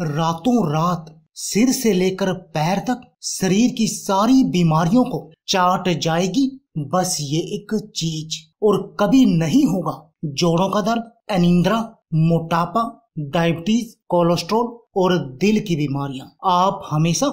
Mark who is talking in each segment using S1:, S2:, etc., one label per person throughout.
S1: रातों रात सिर से लेकर पैर तक शरीर की सारी बीमारियों को चाट जाएगी बस ये एक चीज और कभी नहीं होगा जोड़ों का दर्द अनिंद्रा मोटापा डायबिटीज कोलेस्ट्रॉल और दिल की बीमारियां आप हमेशा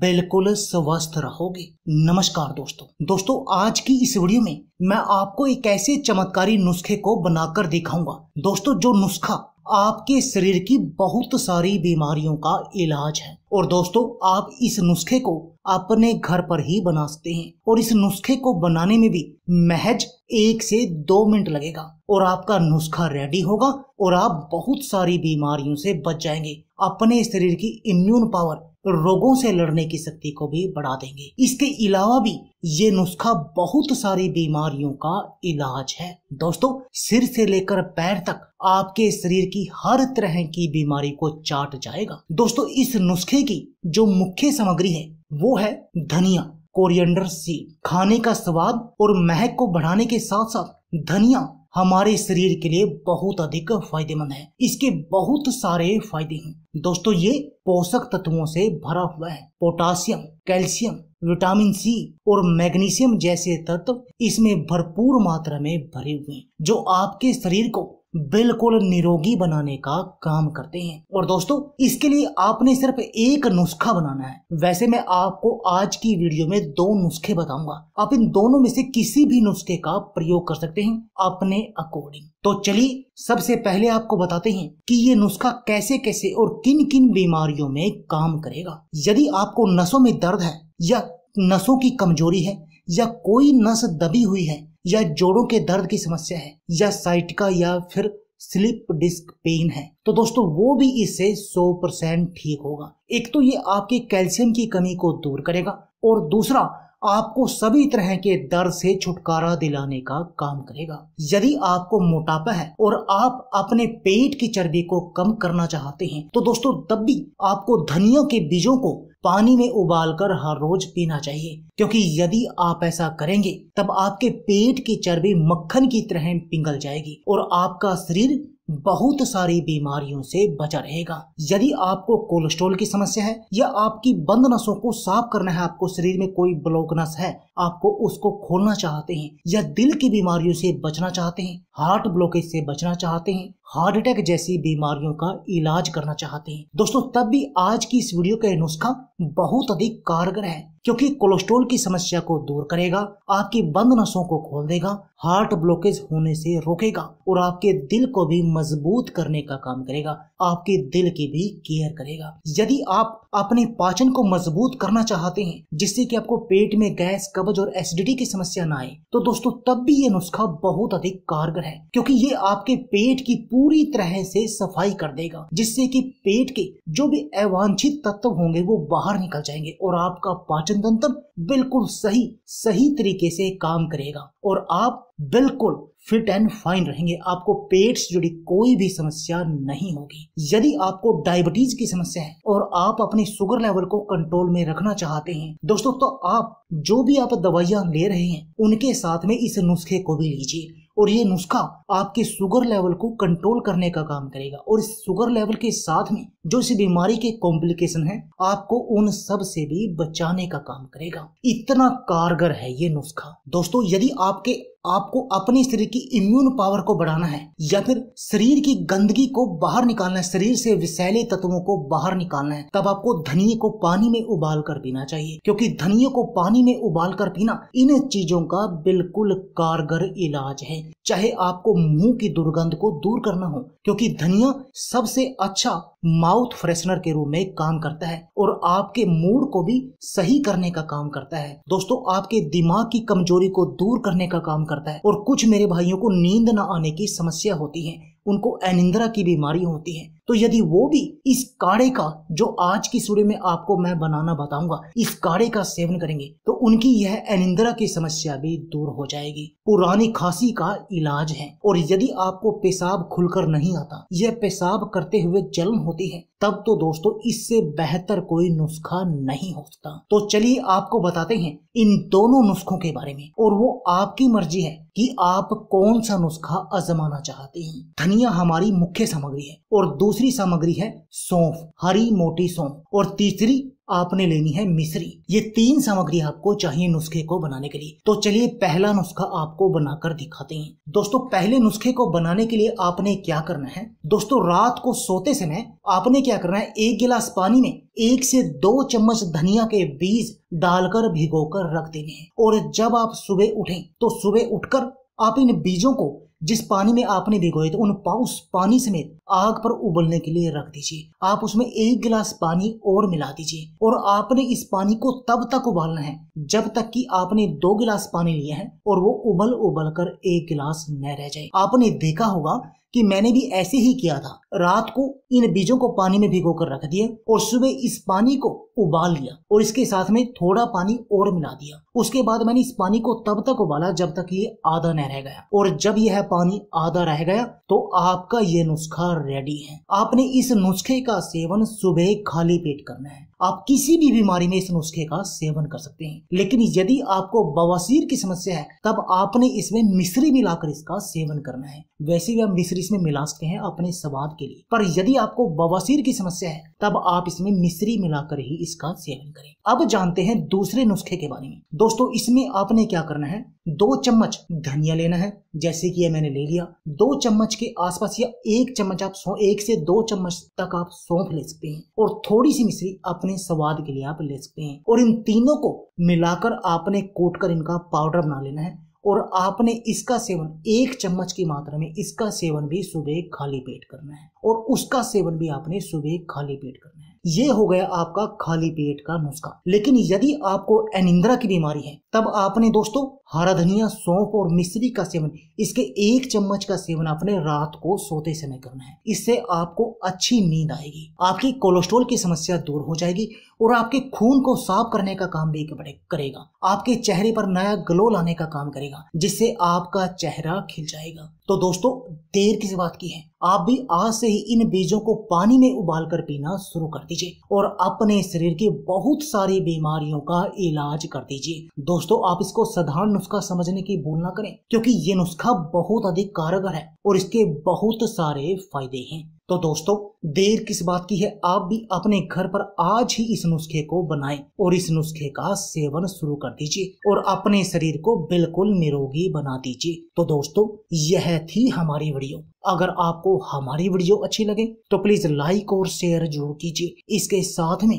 S1: बिल्कुल स्वस्थ रहोगे नमस्कार दोस्तों दोस्तों आज की इस वीडियो में मैं आपको एक ऐसे चमत्कारी नुस्खे को बनाकर दिखाऊंगा दोस्तों जो नुस्खा आपके शरीर की बहुत सारी बीमारियों का इलाज है और दोस्तों आप इस नुस्खे को अपने घर पर ही बना सकते हैं और इस नुस्खे को बनाने में भी महज एक से दो मिनट लगेगा और आपका नुस्खा रेडी होगा और आप बहुत सारी बीमारियों से बच जाएंगे अपने शरीर की इम्यून पावर रोगों से लड़ने की शक्ति को भी बढ़ा देंगे इसके अलावा भी ये नुस्खा बहुत सारी बीमारियों का इलाज है दोस्तों सिर से लेकर पैर तक आपके शरीर की हर तरह की बीमारी को चाट जाएगा दोस्तों इस नुस्खे नाश्ते की जो मुख्य सामग्री है वो है धनिया कोरिएंडर सीड खाने का स्वाद और महक को बढ़ाने के साथ साथ धनिया हमारे शरीर के लिए बहुत अधिक फायदेमंद है इसके बहुत सारे फायदे हैं दोस्तों ये पोषक तत्वों से भरा हुआ है पोटासियम कैल्शियम विटामिन सी और मैग्नीशियम जैसे तत्व इसमें भरपूर मात्रा में भरे हुए हैं जो आपके शरीर को बिल्कुल निरोगी बनाने का काम करते हैं और दोस्तों इसके लिए आपने सिर्फ एक नुस्खा बनाना है वैसे मैं आपको आज की वीडियो में दो नुस्खे बताऊंगा आप इन दोनों में से किसी भी नुस्खे का प्रयोग कर सकते हैं अपने अकॉर्डिंग तो चलिए सबसे पहले आपको बताते हैं कि ये नुस्खा कैसे कैसे और किन किन बीमारियों में काम करेगा यदि आपको नसों में दर्द है या नसों की कमजोरी है या कोई नस दबी हुई है या जोड़ों के दर्द की समस्या है या साइटिका या फिर स्लिप डिस्क पेन है तो दोस्तों वो भी इससे 100 परसेंट ठीक होगा एक तो ये आपके कैल्शियम की कमी को दूर करेगा और दूसरा आपको सभी तरह के दर्द से छुटकारा दिलाने का काम करेगा यदि आपको मोटापा है और आप अपने पेट की चर्बी को कम करना चाहते हैं तो दोस्तों तब भी आपको धनिया के बीजों को पानी में उबालकर हर रोज पीना चाहिए क्योंकि यदि आप ऐसा करेंगे तब आपके पेट की चर्बी मक्खन की तरह पिघल जाएगी और आपका शरीर बहुत सारी बीमारियों से बचा रहेगा यदि आपको कोलेस्ट्रोल की समस्या है या आपकी बंद नसों को साफ करना है आपको शरीर में कोई ब्लॉकनस है आपको उसको खोलना चाहते हैं या दिल की बीमारियों से बचना चाहते हैं हार्ट ब्लॉकेज से बचना चाहते हैं हार्ट अटैक जैसी बीमारियों का इलाज करना चाहते हैं दोस्तों तब भी आज की इस वीडियो का नुस्खा बहुत अधिक कारगर है क्योंकि कोलेस्ट्रोल की समस्या को दूर करेगा आपकी बंद नसों को खोल देगा हार्ट ब्लॉकेज होने से रोकेगा और आपके दिल को भी मजबूत करने का काम करेगा आपके दिल की भी केयर करेगा यदि आप अपने पाचन को मजबूत करना चाहते हैं जिससे कि आपको पेट में गैस कब्ज और एसिडिटी की समस्या ना आए तो दोस्तों तब भी ये नुस्खा बहुत अधिक कारगर है है क्योंकि ये आपके पेट की पूरी तरह से सफाई कर देगा जिससे कि पेट के जो भी अवांछित तत्व होंगे वो बाहर निकल जाएंगे और आपका पाचन तंत्र बिल्कुल सही सही तरीके से काम करेगा और आप बिल्कुल फिट एंड फाइन रहेंगे आपको पेट से जुड़ी कोई भी समस्या नहीं होगी यदि आपको डायबिटीज की समस्या है और आप अपने शुगर लेवल को कंट्रोल में रखना चाहते हैं दोस्तों तो आप जो भी आप दवाइयां ले रहे हैं उनके साथ में इस नुस्खे को भी लीजिए और ये नुस्खा आपके शुगर लेवल को कंट्रोल करने का काम करेगा और इस शुगर लेवल के साथ में जो इस बीमारी के कॉम्प्लिकेशन है आपको उन सब से भी बचाने का काम करेगा इतना कारगर है ये नुस्खा दोस्तों यदि आपके आपको अपनी शरीर की इम्यून पावर को बढ़ाना है या फिर शरीर की गंदगी को बाहर निकालना है शरीर से विषैले तत्वों को बाहर निकालना है तब आपको धनिये को पानी में उबाल कर पीना चाहिए क्योंकि धनिये को पानी में उबाल कर पीना इन चीजों का बिल्कुल कारगर इलाज है चाहे आपको मुंह की दुर्गंध को दूर करना हो क्योंकि धनिया सबसे अच्छा माउथ फ्रेशनर के रूप में काम करता है और आपके मूड को भी सही करने का काम करता है दोस्तों आपके दिमाग की कमजोरी को दूर करने का काम करता है और कुछ मेरे भाइयों को नींद ना आने की समस्या होती है उनको एनिंद्रा की बीमारी होती है तो यदि वो भी इस काढ़े का जो आज की सूर्य में आपको मैं बनाना बताऊंगा इस काढ़े का सेवन करेंगे तो उनकी यह अनिंद्रा की समस्या भी दूर हो जाएगी पुरानी खांसी का इलाज है और यदि आपको पेशाब खुलकर नहीं आता यह पेशाब करते हुए जलन होती है तब तो दोस्तों इससे बेहतर कोई नुस्खा नहीं हो सकता तो चलिए आपको बताते हैं इन दोनों नुस्खों के बारे में और वो आपकी मर्जी है कि आप कौन सा नुस्खा आजमाना चाहते हैं धनिया हमारी मुख्य सामग्री है और दूसरी दूसरी सामग्री है सौंफ हरी मोटी सौंफ और तीसरी आपने लेनी है मिश्री ये तीन सामग्री आपको चाहिए नुस्खे को बनाने के लिए तो चलिए पहला नुस्खा आपको बनाकर दिखाते हैं दोस्तों पहले नुस्खे को बनाने के लिए आपने क्या करना है दोस्तों रात को सोते समय आपने क्या करना है एक गिलास पानी में एक से दो चम्मच धनिया के बीज डालकर भिगोकर रख देने हैं और जब आप सुबह उठें तो सुबह उठकर आप इन बीजों को जिस पानी में आपने भिगोए थे उन पाउस पानी समेत आग पर उबलने के लिए रख दीजिए आप उसमें एक गिलास पानी और मिला दीजिए और आपने इस पानी को तब तक उबालना है जब तक कि आपने दो गिलास पानी लिए हैं और वो उबल उबल कर एक गिलास न रह जाए आपने देखा होगा कि मैंने भी ऐसे ही किया था रात को इन बीजों को पानी में भिगो कर रख दिया और सुबह इस पानी को उबाल लिया और इसके साथ में थोड़ा पानी और मिला दिया उसके बाद मैंने इस पानी को तब तक उबाला जब तक ये आधा न रह गया और जब यह पानी आधा रह गया तो आपका ये नुस्खा रेडी है आपने इस नुस्खे का सेवन सुबह खाली पेट करना है आप किसी भी बीमारी में इस नुस्खे का सेवन कर सकते हैं लेकिन यदि आपको बवासीर की समस्या है तब आपने इसमें मिश्री मिलाकर इसका सेवन करना है वैसे भी आप मिश्री इसमें मिला सकते हैं अपने स्वाद के लिए पर यदि आपको बवासीर की समस्या है तब आप इसमें मिश्री मिलाकर ही इसका सेवन करें अब जानते हैं दूसरे नुस्खे के बारे में दोस्तों इसमें आपने क्या करना है दो चम्मच धनिया लेना है जैसे कि ये मैंने ले लिया दो चम्मच के आसपास या एक चम्मच आप एक से दो चम्मच तक आप सौंफ ले सकते हैं और थोड़ी सी मिश्री अपने अपने स्वाद के लिए आप ले सकते हैं और इन तीनों को मिलाकर आपने कोट कर इनका पाउडर बना लेना है और आपने इसका सेवन एक चम्मच की मात्रा में इसका सेवन भी सुबह खाली पेट करना है और उसका सेवन भी आपने सुबह खाली पेट करना है ये हो गया आपका खाली पेट का नुस्खा लेकिन यदि आपको एनिंद्रा की बीमारी है तब आपने दोस्तों हरा धनिया सौंफ और मिश्री का सेवन इसके एक चम्मच का सेवन आपने रात को सोते समय करना है इससे आपको अच्छी नींद आएगी आपकी कोलेस्ट्रोल की समस्या दूर हो जाएगी और आपके खून को साफ करने का काम भी करेगा आपके चेहरे पर नया ग्लो लाने का काम करेगा जिससे आपका चेहरा खिल जाएगा तो दोस्तों देर किस बात की है आप भी आज से ही इन बीजों को पानी में उबाल कर पीना शुरू कर दीजिए और अपने शरीर की बहुत सारी बीमारियों का इलाज कर दीजिए दोस्तों आप इसको साधारण नुस्खा समझने की भूल ना करें क्योंकि ये नुस्खा बहुत अधिक कारगर है और इसके बहुत सारे फायदे हैं तो दोस्तों देर किस बात की है आप भी अपने घर पर आज ही इस नुस्खे को बनाएं और इस नुस्खे का सेवन शुरू कर दीजिए और अपने शरीर को बिल्कुल निरोगी बना दीजिए तो दोस्तों यह थी हमारी वीडियो अगर आपको हमारी वीडियो अच्छी लगे तो प्लीज लाइक और शेयर जरूर कीजिए इसके साथ में